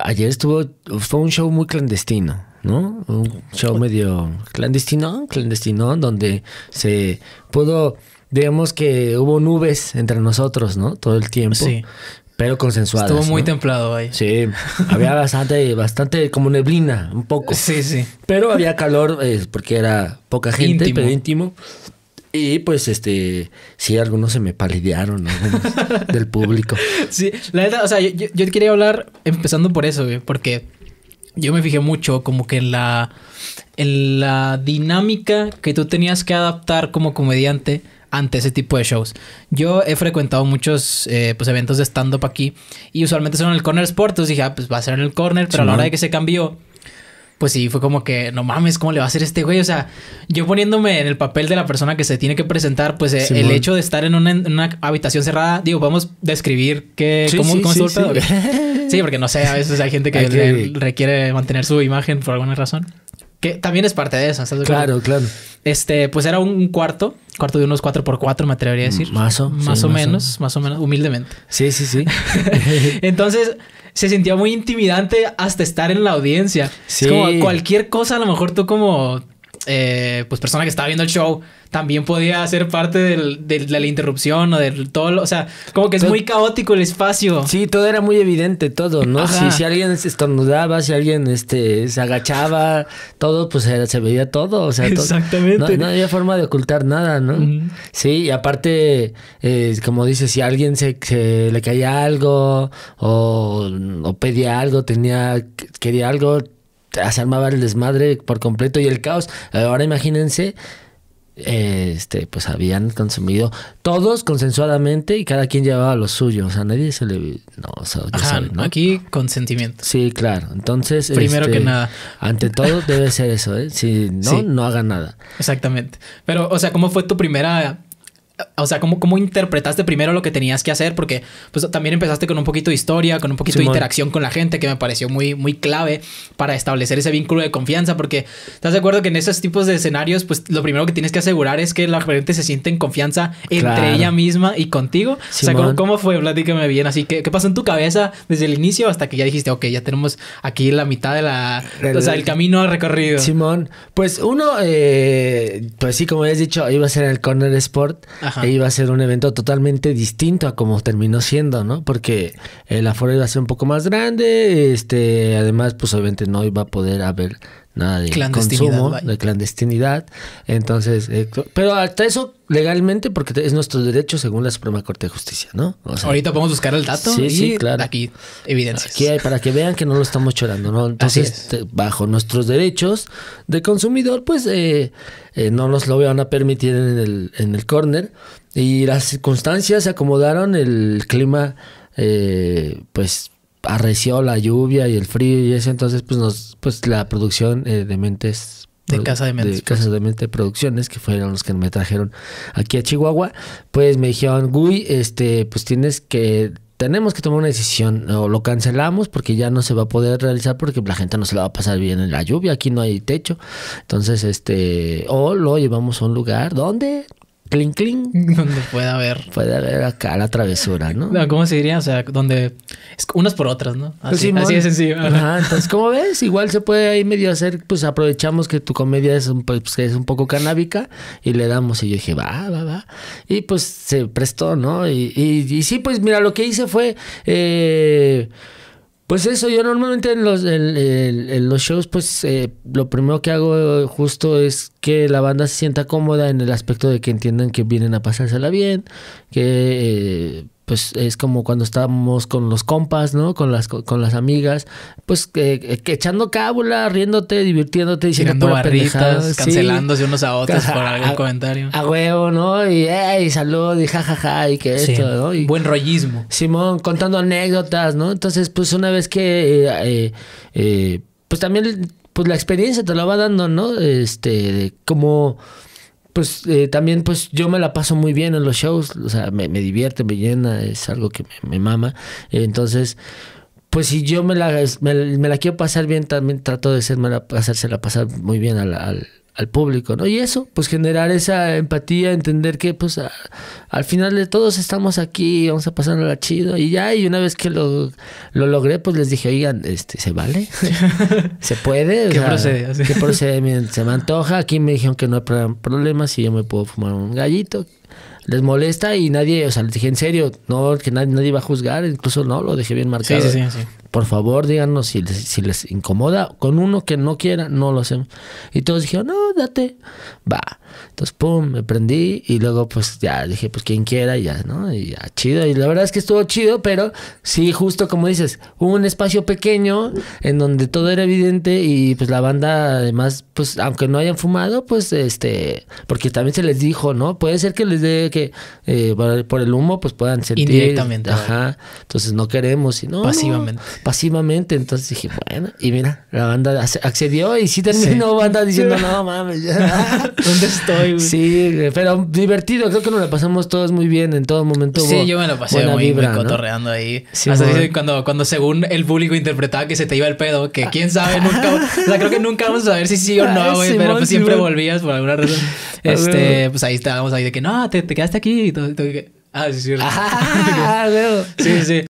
Ayer estuvo, fue un show muy clandestino, ¿no? Un show medio clandestino, clandestino, donde se pudo, digamos que hubo nubes entre nosotros, ¿no? Todo el tiempo. Sí. Pero consensuado. Estuvo muy templado ahí. Sí, había bastante, bastante como neblina, un poco. Sí, sí. Pero había calor eh, porque era poca gente, íntimo. pero íntimo. Y pues este, sí, algunos se me palidearon, del público. Sí, la verdad, o sea, yo, quería hablar empezando por eso, porque yo me fijé mucho como que en la, la dinámica que tú tenías que adaptar como comediante ante ese tipo de shows. Yo he frecuentado muchos eh, pues, eventos de stand-up aquí y usualmente son en el Corner Sport, entonces dije, ah, pues va a ser en el Corner, pero a la hora de que se cambió pues sí, fue como que, no mames, ¿cómo le va a hacer este güey? O sea, yo poniéndome en el papel de la persona que se tiene que presentar, pues eh, el hecho de estar en una, habitación cerrada, digo, a describir que, sí, cómo, sí, sí, porque no sé, a veces hay gente que requiere mantener su imagen por alguna razón que también es parte de eso. ¿sabes? Claro, claro. Este, pues era un cuarto, cuarto de unos 4x4, me atrevería a decir. más o, más menos, más o menos, humildemente. Sí, sí, sí. Entonces, se sentía muy intimidante hasta estar en la audiencia. Sí. Es como cualquier cosa, a lo mejor tú como eh, pues persona que estaba viendo el show también podía ser parte del, de la interrupción o del todo, o sea, como que es muy caótico el espacio. Sí, todo era muy evidente, todo, ¿no? Si, si, alguien se estornudaba, si alguien este, se agachaba, todo, pues se veía todo, o sea, todo, Exactamente. No, había forma de ocultar nada, ¿no? Sí, y aparte, eh, como dices, si alguien se, le caía algo o, o pedía algo, tenía, quería algo, se armaba el desmadre por completo y el caos. Ahora imagínense, este, pues habían consumido todos consensuadamente y cada quien llevaba lo suyo. O sea, nadie se le. No, o sea, ¿no? aquí consentimiento. Sí, claro. Entonces. Primero este, que nada. Ante todo debe ser eso, ¿eh? Si no, no haga nada. Exactamente. Pero, o sea, ¿cómo fue tu primera o sea, ¿cómo, ¿cómo, interpretaste primero lo que tenías que hacer? Porque pues, también empezaste con un poquito de historia, con un poquito de interacción con la gente, que me pareció muy, muy clave para establecer ese vínculo de confianza. Porque estás de acuerdo que en esos tipos de escenarios, pues lo primero que tienes que asegurar es que la gente se siente en confianza entre ella misma y contigo. o sea, ¿cómo, ¿cómo, fue? Platícame bien. Así que, ¿qué pasó en tu cabeza desde el inicio hasta que ya dijiste, ok, ya tenemos aquí la mitad de la. o sea, el camino recorrido. Simón, pues uno, eh, pues sí, como habías dicho, iba a ser el Corner Sport. Ajá. e iba a ser un evento totalmente distinto a como terminó siendo, ¿no? Porque el aforo iba a ser un poco más grande, este, además, pues obviamente no iba a poder haber nada de consumo, clandestinidad. Entonces, eh, pero hasta eso legalmente, porque es nuestro derecho según la Suprema Corte de Justicia, ¿no? Ahorita podemos buscar el dato sí, claro. aquí evidencias. Aquí hay, para que vean que no lo estamos chorando, ¿no? Entonces, bajo nuestros derechos de consumidor, pues eh, eh, no nos lo van a permitir en el, en el corner. Y las circunstancias se acomodaron, el clima, pues arreció la lluvia y el frío y eso, entonces pues nos, pues la producción eh, de Mentes de Casa de Mentes. Casa de Producciones, que fueron los que me trajeron aquí a Chihuahua, pues me dijeron, Gui, este, pues tienes que, tenemos que tomar una decisión, o lo cancelamos porque ya no se va a poder realizar porque la gente no se la va a pasar bien en la lluvia, aquí no hay techo, entonces, este, o lo llevamos a un lugar donde clink, cling. Donde pueda haber. Puede haber acá la travesura, ¿no? no cómo se diría? O sea, donde. unas por otras, ¿no? Pues así, de sencillo. Ajá, entonces, como ves, igual se puede ahí medio hacer, pues aprovechamos que tu comedia es un, pues, que es un poco canábica y le damos. Y yo dije, va, va, va. Y pues se prestó, ¿no? Y, y sí, pues mira, lo que hice fue. Eh, pues eso, yo normalmente en los, shows, pues eh, lo primero que hago eh, justo es que la banda se sienta cómoda en el aspecto de que entiendan que vienen a pasársela bien, que eh, pues es como cuando estábamos con los compas, ¿no? Con las, con las amigas, pues que echando cábula, riéndote, divirtiéndote, diciendo Tirando barritas, cancelándose unos a otros por algún comentario. A huevo, ¿no? Y, salud, y jajaja, y que esto, ¿no? Buen rollismo. Simón, contando anécdotas, ¿no? Entonces, pues una vez que, eh, eh, eh, pues también, pues la experiencia te la va dando, ¿no? Este, como pues eh, también pues yo me la paso muy bien en los shows, o sea, me, divierte, me llena, es algo que me, mama. Entonces, pues si yo me la, me, la quiero pasar bien, también trato de hacerme la, hacérsela pasar muy bien al, al, al público, ¿no? Y eso, pues generar esa empatía, entender que pues al final de todos estamos aquí, vamos a la chido y ya, y una vez que lo, lo logré, pues les dije, oigan, este, ¿se vale? ¿Se puede? ¿Qué procede? ¿Qué procede? se me antoja, aquí me dijeron que no hay problemas si yo me puedo fumar un gallito, les molesta y nadie, o sea, les dije en serio, no, que nadie, nadie va a juzgar, incluso no, lo dejé bien marcado. Sí, sí, sí, por favor, díganos si les, incomoda. Con uno que no quiera, no lo hacemos. Y todos dijeron, no, date. Va. Entonces, pum, me prendí. Y luego, pues ya dije, pues quien quiera, ya, ¿no? Y ya, chido. Y la verdad es que estuvo chido, pero sí, justo como dices, hubo un espacio pequeño en donde todo era evidente. Y pues la banda, además, pues aunque no hayan fumado, pues este. Porque también se les dijo, ¿no? Puede ser que les dé que eh, por el humo, pues puedan sentir. Indirectamente. Ajá. Entonces no queremos, no. Pasivamente pasivamente. Entonces dije, bueno, y mira, la banda accedió y sí terminó banda diciendo, no mames, ¿dónde estoy? Sí, pero divertido, creo que nos la pasamos todos muy bien en todo momento. Sí, yo me lo pasé muy, vibra, cotorreando ahí. Hasta cuando, cuando según el público interpretaba que se te iba el pedo, que ah. quién sabe, nunca, o sea, creo que nunca vamos a saber si sí o ah, no, güey, pero pues siempre volvías por alguna razón. Este, pues ahí estábamos ahí de que, no, te, te quedaste aquí y todo, Ah, sí, ah, sí sí, sí.